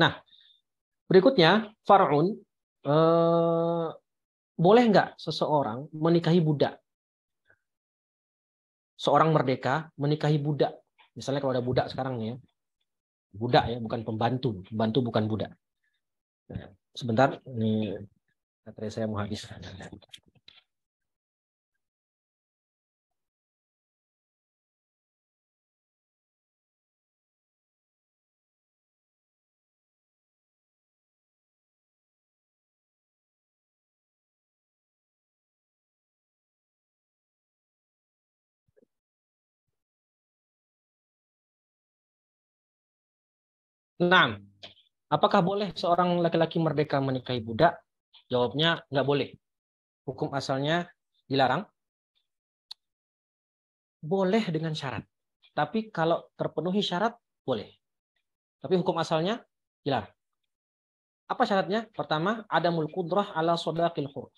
Nah, berikutnya Faraun eh, boleh nggak seseorang menikahi budak? Seorang merdeka menikahi budak. Misalnya kalau ada budak sekarang ya. Budak ya, bukan pembantu. Pembantu bukan budak. Nah, sebentar, ini baterai saya mau habis. Nah, apakah boleh seorang laki-laki merdeka menikahi budak? Jawabnya nggak boleh. Hukum asalnya dilarang. Boleh dengan syarat. Tapi kalau terpenuhi syarat, boleh. Tapi hukum asalnya dilarang. Apa syaratnya? Pertama, ada mulkudrah ala sodakil hur.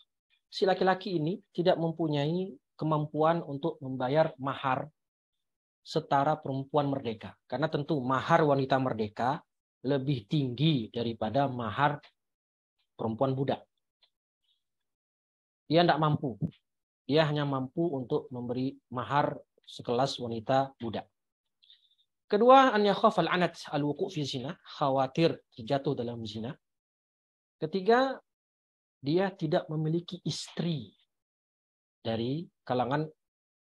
Si laki-laki ini tidak mempunyai kemampuan untuk membayar mahar setara perempuan merdeka. Karena tentu mahar wanita merdeka lebih tinggi daripada mahar perempuan budak. Dia tidak mampu. Dia hanya mampu untuk memberi mahar sekelas wanita budak. Kedua, an yakhaf al-anat al fi zina, khawatir jatuh dalam zina. Ketiga, dia tidak memiliki istri dari kalangan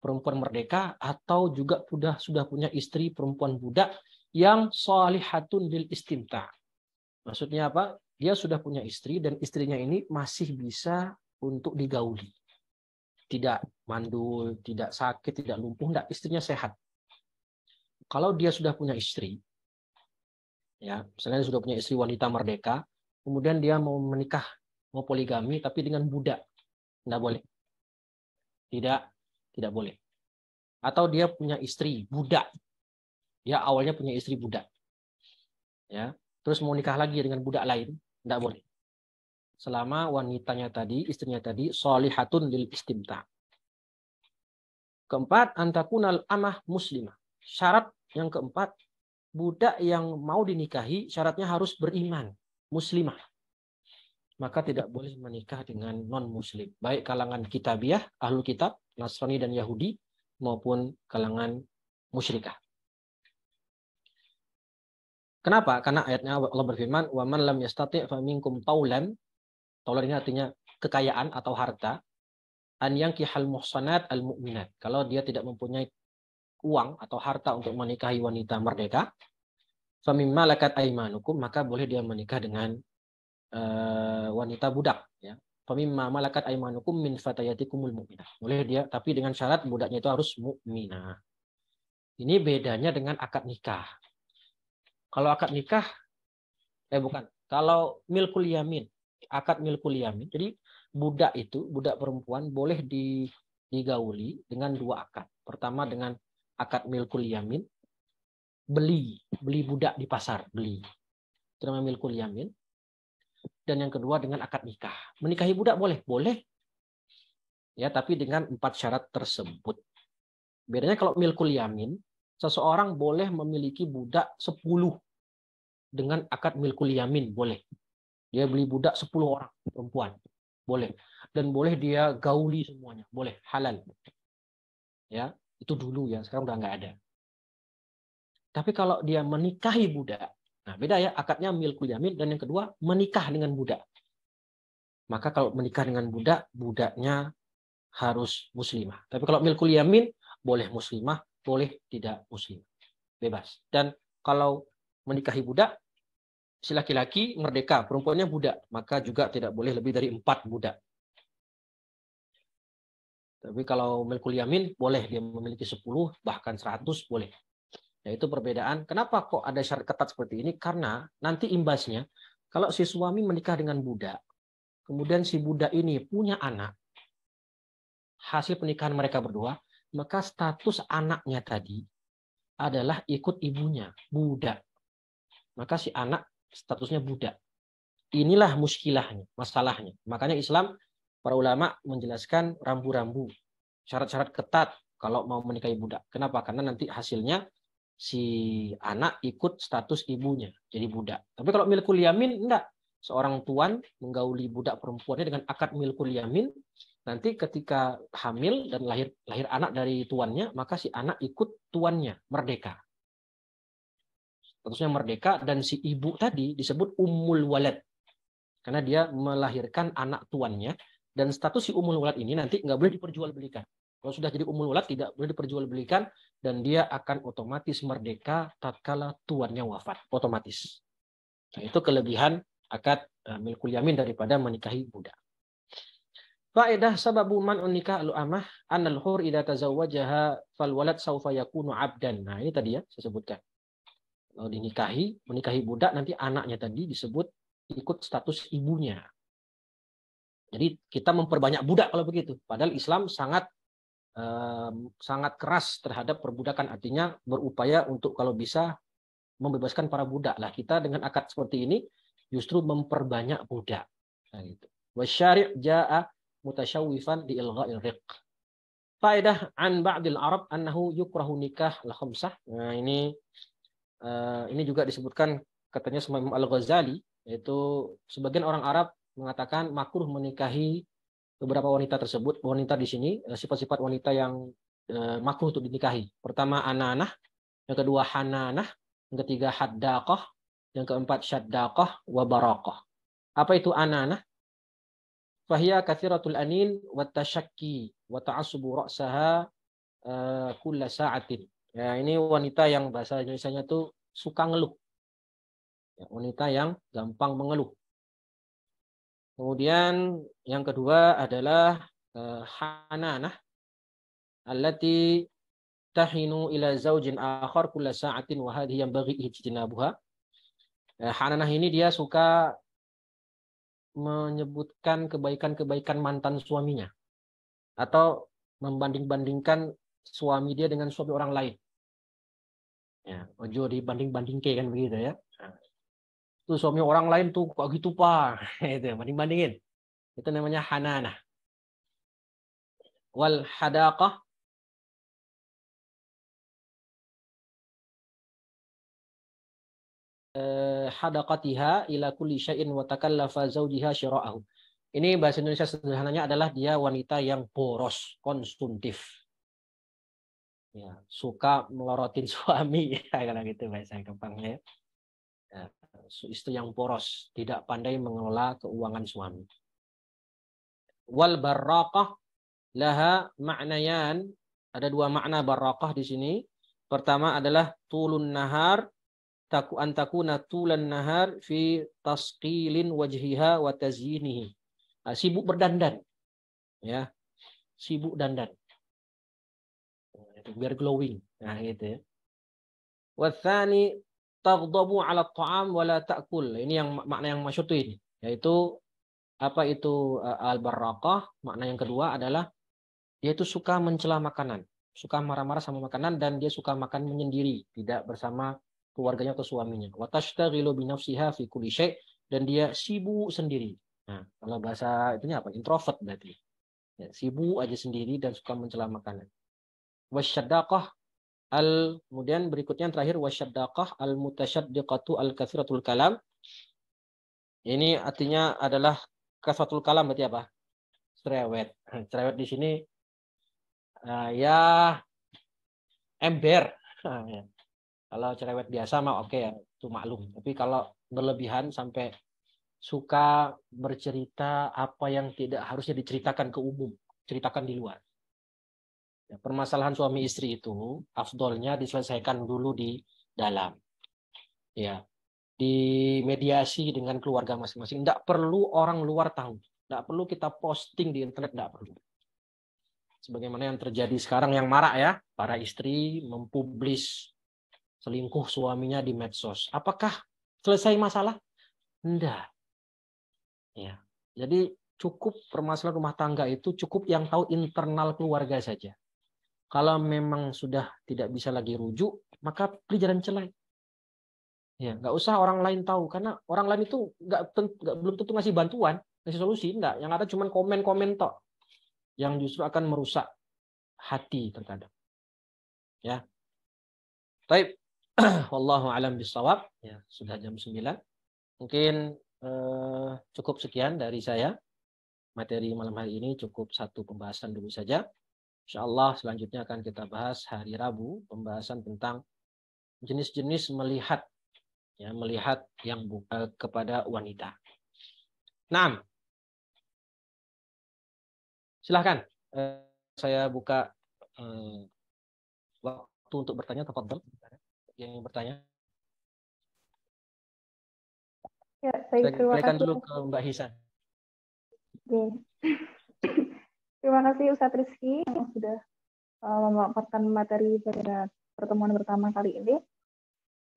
perempuan merdeka atau juga sudah sudah punya istri perempuan budak yang salihatun lil istimta. Maksudnya apa? Dia sudah punya istri dan istrinya ini masih bisa untuk digauli. Tidak mandul, tidak sakit, tidak lumpuh, tidak istrinya sehat. Kalau dia sudah punya istri, ya, misalnya sudah punya istri wanita merdeka, kemudian dia mau menikah, mau poligami tapi dengan budak, tidak boleh. Tidak tidak boleh. Atau dia punya istri budak, ya awalnya punya istri budak, ya terus mau nikah lagi dengan budak lain, tidak boleh. Selama wanitanya tadi, istrinya tadi, solihatun lil istimta. Keempat, antakunal amah muslimah. Syarat yang keempat, budak yang mau dinikahi syaratnya harus beriman, muslimah. Maka tidak boleh menikah dengan non-muslim. Baik kalangan kitabiah, ahlu kitab, Nasrani dan Yahudi maupun kalangan musyrikah. Kenapa? Karena ayatnya Allah berfirman, "Wa man lam yastati' fa minkum taulan." Taulan ini artinya kekayaan atau harta. An yang kihal muhsanat al mu'minat. Kalau dia tidak mempunyai uang atau harta untuk menikahi wanita merdeka, famimma lakat aimanukum, maka boleh dia menikah dengan uh, wanita budak ya famimma malakat aimanukum min fatayatikumul mu'minah. Boleh dia, tapi dengan syarat budaknya itu harus mukminah. Ini bedanya dengan akad nikah. Kalau akad nikah, eh bukan, kalau milkul yamin, akad milkul yamin. Jadi budak itu, budak perempuan boleh digauli dengan dua akad. Pertama dengan akad milkul yamin, beli, beli budak di pasar, beli. Itu namanya milkul yamin dan yang kedua dengan akad nikah. Menikahi budak boleh? Boleh. Ya, tapi dengan empat syarat tersebut. Bedanya kalau milkul yamin, seseorang boleh memiliki budak 10 dengan akad milkul yamin, boleh. Dia beli budak 10 orang perempuan, boleh. Dan boleh dia gauli semuanya, boleh, halal. Ya, itu dulu ya, sekarang udah nggak ada. Tapi kalau dia menikahi budak, Nah, beda ya akadnya milkul yamin dan yang kedua menikah dengan budak. Maka kalau menikah dengan budak, budaknya harus muslimah. Tapi kalau milkul yamin boleh muslimah, boleh tidak muslimah. Bebas. Dan kalau menikahi budak si laki-laki merdeka, perempuannya budak, maka juga tidak boleh lebih dari empat budak. Tapi kalau milkul yamin boleh dia memiliki sepuluh bahkan seratus boleh nah itu perbedaan. Kenapa kok ada syarat ketat seperti ini? Karena nanti imbasnya, kalau si suami menikah dengan budak, kemudian si budak ini punya anak, hasil pernikahan mereka berdua, maka status anaknya tadi adalah ikut ibunya, budak. Maka si anak statusnya budak. Inilah muskilahnya, masalahnya. Makanya Islam, para ulama menjelaskan rambu-rambu, syarat-syarat ketat kalau mau menikahi budak. Kenapa? Karena nanti hasilnya si anak ikut status ibunya jadi budak. Tapi kalau milkul yamin enggak. Seorang tuan menggauli budak perempuannya dengan akad milkul yamin, nanti ketika hamil dan lahir lahir anak dari tuannya, maka si anak ikut tuannya merdeka. Statusnya merdeka dan si ibu tadi disebut ummul walet Karena dia melahirkan anak tuannya dan status si ummul walet ini nanti nggak boleh diperjualbelikan. Kalau sudah jadi umul walad tidak boleh diperjualbelikan dan dia akan otomatis merdeka tatkala tuannya wafat, otomatis. Nah, itu kelebihan akad eh, milkul yamin daripada menikahi budak. Faedah sababu man nikah al amah anal hur idza tazawwajaha fal walad saufa yakunu abdan. Nah, ini tadi ya saya sebutkan. Kalau dinikahi, menikahi budak nanti anaknya tadi disebut ikut status ibunya. Jadi kita memperbanyak budak kalau begitu. Padahal Islam sangat sangat keras terhadap perbudakan artinya berupaya untuk kalau bisa membebaskan para budak lah kita dengan akad seperti ini justru memperbanyak budak nah, gitu wasyari' jaa mutasyawifan di ilgha'il riq faedah an ba'dil arab annahu yukrahu nikah al khamsah nah ini eh, ini juga disebutkan katanya Imam Al-Ghazali yaitu sebagian orang Arab mengatakan makruh menikahi beberapa wanita tersebut, wanita di sini eh, sifat-sifat wanita yang eh, makruh untuk dinikahi. Pertama ananah, yang kedua hananah, yang ketiga haddaqah, yang keempat syaddaqah wa Apa itu ananah? Fahia kathiratul anin wa tashakki wa ta'assubu ra'saha eh, kulla sa'atin. Ya, ini wanita yang bahasa indonesia tuh suka ngeluh. Ya, wanita yang gampang mengeluh. Kemudian yang kedua adalah uh, hananah allati tahinu ila zaujin akhar kulla sa'atin wa hadhihi yanbaghi ijtinabuha. Uh, hananah ini dia suka menyebutkan kebaikan-kebaikan mantan suaminya atau membanding-bandingkan suami dia dengan suami orang lain. Ya, ojo dibanding-bandingke kan begitu ya. Ah tuh suami orang lain tuh kok gitu pak itu banding bandingin itu namanya hanana wal hadaqah eh, hadaqatiha ila kulli syai'in wa takallafa zawjiha syaraahu. Ini bahasa Indonesia sederhananya adalah dia wanita yang boros, konsumtif. Ya, suka melorotin suami ya kalau gitu bahasa gampangnya. Ya. ya istri yang boros, tidak pandai mengelola keuangan suami. Wal barraqah laha maknayan. ada dua makna barraqah di sini. Pertama adalah tulun nahar, taku antakuna tulan nahar fi tasqilin wajhiha wa tazyinihi. Ah, sibuk berdandan. Ya. Sibuk dandan. Biar glowing. Nah, gitu ya. Wathani taghdabu 'ala ta'am wa la ta'kul. Ini yang makna yang masyhur ini, yaitu apa itu eh, al-barraqah? Makna yang kedua adalah dia itu suka mencela makanan, suka marah-marah sama makanan dan dia suka makan menyendiri, tidak bersama keluarganya atau suaminya. Wa tashtaghilu bi nafsiha fi kulli syai' dan dia sibuk sendiri. Nah, kalau bahasa itunya apa? Introvert berarti. Ya, sibuk aja sendiri dan suka mencela makanan. Wasyadakah? al kemudian berikutnya yang terakhir wasyaddaqah al mutasyaddiqatu al kasiratul kalam. Ini artinya adalah kasratul kalam berarti apa? Cerewet. Cerewet di sini uh, ya ember. kalau cerewet biasa mah oke okay, ya, itu maklum. Tapi kalau berlebihan sampai suka bercerita apa yang tidak harusnya diceritakan ke umum, ceritakan di luar. Ya, permasalahan suami istri itu afdolnya diselesaikan dulu di dalam. Ya, di mediasi dengan keluarga masing-masing. Tidak perlu orang luar tahu. Tidak perlu kita posting di internet, tidak perlu. Sebagaimana yang terjadi sekarang yang marak ya, para istri mempublis selingkuh suaminya di medsos. Apakah selesai masalah? Tidak. Ya. Jadi cukup permasalahan rumah tangga itu cukup yang tahu internal keluarga saja. Kalau memang sudah tidak bisa lagi rujuk, maka pelajaran jalan celah. Ya, nggak usah orang lain tahu karena orang lain itu nggak, nggak belum tentu ngasih bantuan, ngasih solusi enggak. Yang ada cuma komen-komen tok yang justru akan merusak hati terkadang. Ya. Baik. Wallahu alam bisawab. Ya, sudah jam 9. Mungkin eh, cukup sekian dari saya. Materi malam hari ini cukup satu pembahasan dulu saja. Insya Allah selanjutnya akan kita bahas hari Rabu pembahasan tentang jenis-jenis melihat ya melihat yang buka eh, kepada wanita. Nah, silahkan eh, saya buka eh, waktu untuk bertanya tafadhol yang bertanya. Ya, baik, saya dulu ke Mbak Hisan. Ya. Terima kasih Ustadz Rizky yang sudah uh, memaparkan materi pada pertemuan pertama kali ini.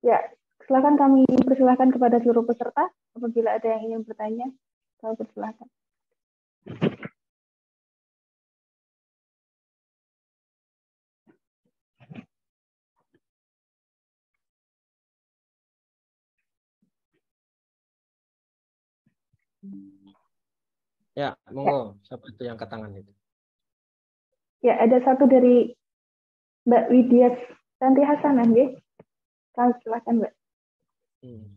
Ya, silakan kami persilahkan kepada seluruh peserta apabila ada yang ingin bertanya, kami persilahkan. Thank you. Ya, monggo. Ya. Siapa itu yang ke tangan itu? Ya, ada satu dari Mbak Widya Santi Hasanah, nggih. Silakan, Mbak. Hmm.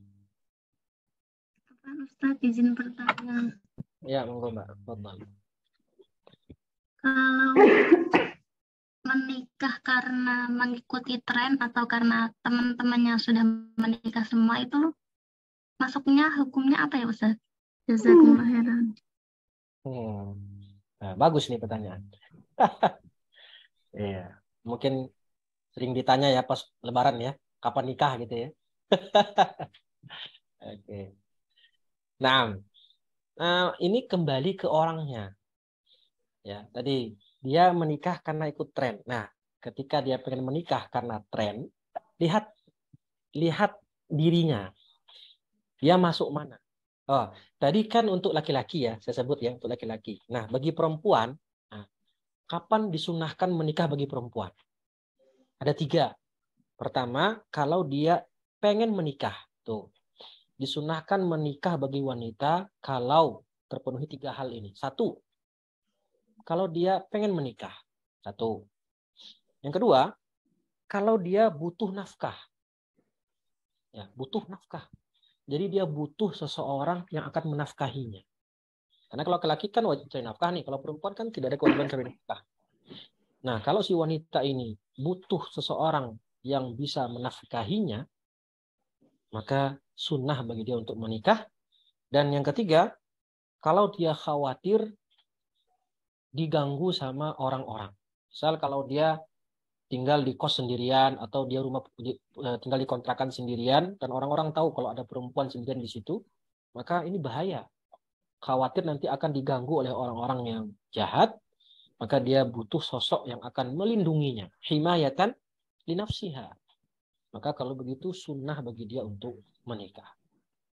Ustaz izin bertanya. Ya, monggo Mbak. Fadal. Kalau menikah karena mengikuti tren atau karena teman-temannya sudah menikah semua itu masuknya hukumnya apa ya Ustaz? Jazakumullah hmm. Hmm. Nah, bagus nih pertanyaan. Iya, yeah. mungkin sering ditanya ya pas lebaran ya, kapan nikah gitu ya. Oke. Okay. Nah, nah, ini kembali ke orangnya. Ya, tadi dia menikah karena ikut tren. Nah, ketika dia pengen menikah karena tren, lihat lihat dirinya. Dia masuk mana? Oh, tadi kan untuk laki-laki ya, saya sebut ya untuk laki-laki. Nah, bagi perempuan, nah, kapan disunahkan menikah bagi perempuan? Ada tiga. Pertama, kalau dia pengen menikah, tuh disunahkan menikah bagi wanita kalau terpenuhi tiga hal ini. Satu, kalau dia pengen menikah. Satu. Yang kedua, kalau dia butuh nafkah. Ya, butuh nafkah jadi dia butuh seseorang yang akan menafkahinya. Karena kalau laki-laki kan wajib cari nafkah nih, kalau perempuan kan tidak ada kewajiban cari nafkah. Nah, kalau si wanita ini butuh seseorang yang bisa menafkahinya, maka sunnah bagi dia untuk menikah. Dan yang ketiga, kalau dia khawatir diganggu sama orang-orang. Misal kalau dia tinggal di kos sendirian atau dia rumah eh, tinggal di kontrakan sendirian dan orang-orang tahu kalau ada perempuan sendirian di situ, maka ini bahaya. Khawatir nanti akan diganggu oleh orang-orang yang jahat, maka dia butuh sosok yang akan melindunginya. Himayatan linafsiha. Maka kalau begitu sunnah bagi dia untuk menikah.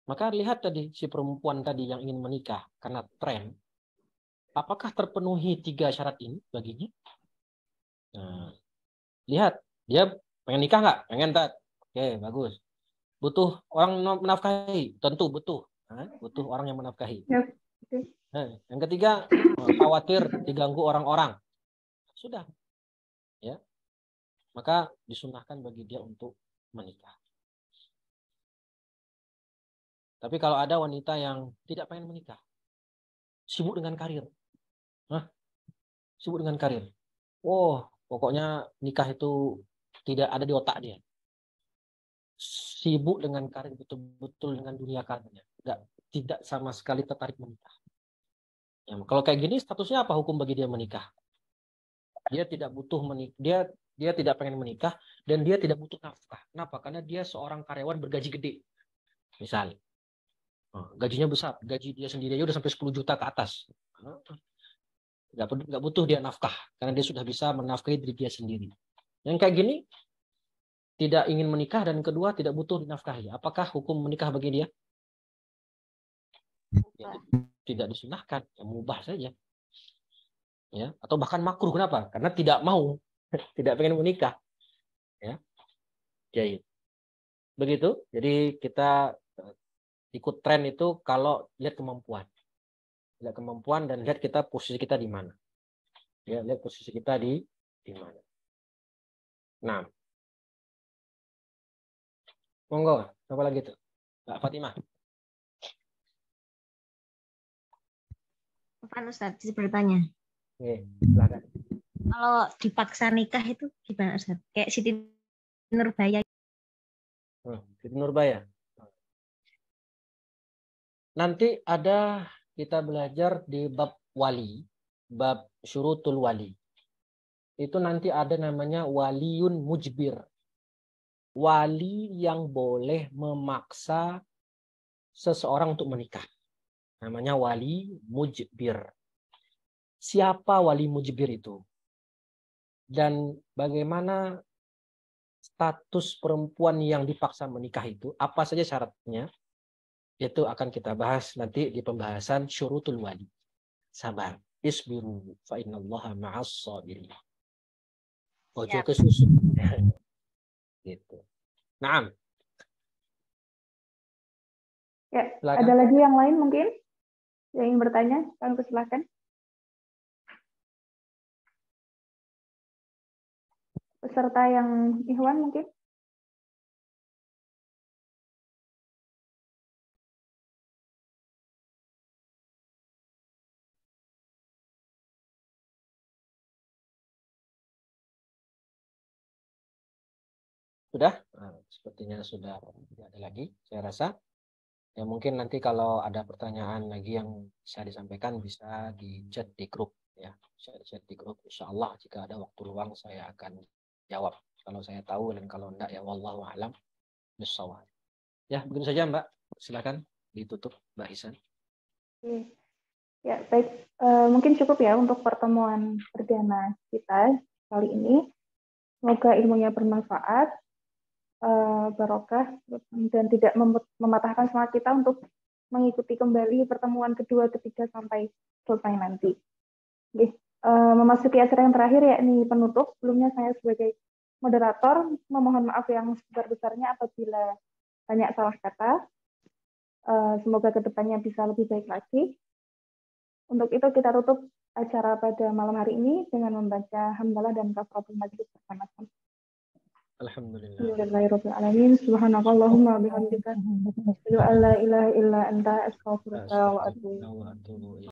Maka lihat tadi si perempuan tadi yang ingin menikah karena tren. Apakah terpenuhi tiga syarat ini baginya? Nah, lihat dia pengen nikah nggak pengen tak oke bagus butuh orang menafkahi tentu butuh butuh orang yang menafkahi ya. yang ketiga khawatir diganggu orang-orang sudah ya maka disunahkan bagi dia untuk menikah tapi kalau ada wanita yang tidak pengen menikah sibuk dengan karir nah sibuk dengan karir wow Pokoknya nikah itu tidak ada di otak dia. Sibuk dengan karir betul-betul dengan dunia karirnya. Tidak, tidak sama sekali tertarik menikah. Ya, kalau kayak gini statusnya apa hukum bagi dia menikah? Dia tidak butuh menikah. Dia dia tidak pengen menikah dan dia tidak butuh nafkah. Kenapa? Karena dia seorang karyawan bergaji gede. misal oh, Gajinya besar, gaji dia sendiri aja udah sampai 10 juta ke atas nggak nggak butuh dia nafkah karena dia sudah bisa menafkahi diri dia sendiri yang kayak gini tidak ingin menikah dan kedua tidak butuh dinafkahi apakah hukum menikah bagi dia ya, tidak disunahkan ya, mubah saja ya atau bahkan makruh kenapa karena tidak mau tidak pengen menikah ya jadi ya, ya. begitu jadi kita eh, ikut tren itu kalau lihat kemampuan lihat kemampuan dan lihat kita posisi kita di mana ya lihat posisi kita di di mana nah monggo apa lagi tuh Mbak Fatimah Pak Ustadz, bisa bertanya. Oke, silakan. Kalau dipaksa nikah itu gimana Ustaz? Kayak Siti Nurbaya. Oh, Siti Nurbaya. Nanti ada kita belajar di bab wali, bab syurutul wali. Itu nanti ada namanya waliun mujbir. Wali yang boleh memaksa seseorang untuk menikah. Namanya wali mujbir. Siapa wali mujbir itu? Dan bagaimana status perempuan yang dipaksa menikah itu? Apa saja syaratnya? Itu akan kita bahas nanti di pembahasan syurutul wali. Sabar. Isbiru fa innallaha ma'as sabirin. Ojo ya. kesusu. gitu. Naam. Ya, Silakan. ada lagi yang lain mungkin yang ingin bertanya? Kalau silakan. Peserta yang Ikhwan mungkin? Sudah? Nah, sepertinya sudah tidak ada lagi, saya rasa. Ya mungkin nanti kalau ada pertanyaan lagi yang bisa disampaikan bisa di chat di grup ya. Bisa di chat di grup insya Allah jika ada waktu luang saya akan jawab kalau saya tahu dan kalau enggak ya wallahu alam bisawab. Ya, begitu saja Mbak. Silakan ditutup Mbak Hisan Ya, baik. E, mungkin cukup ya untuk pertemuan perdana kita kali ini. Semoga ilmunya bermanfaat Eh, barokah dan tidak mematahkan semangat kita untuk mengikuti kembali pertemuan kedua, ketiga sampai selesai nanti. Oke. Uh, memasuki acara yang terakhir yakni penutup. Sebelumnya saya sebagai moderator memohon maaf yang sebesar-besarnya apabila banyak salah kata. Uh, semoga kedepannya bisa lebih baik lagi. Untuk itu kita tutup acara pada malam hari ini dengan membaca hamdalah dan kafaratul majlis bersama-sama. الحمد لله الحمد لله رب العالمين سبحانك اللهم وبحمدك أشهد أن لا إله إلا أنت أستغفرك وأتوب إليك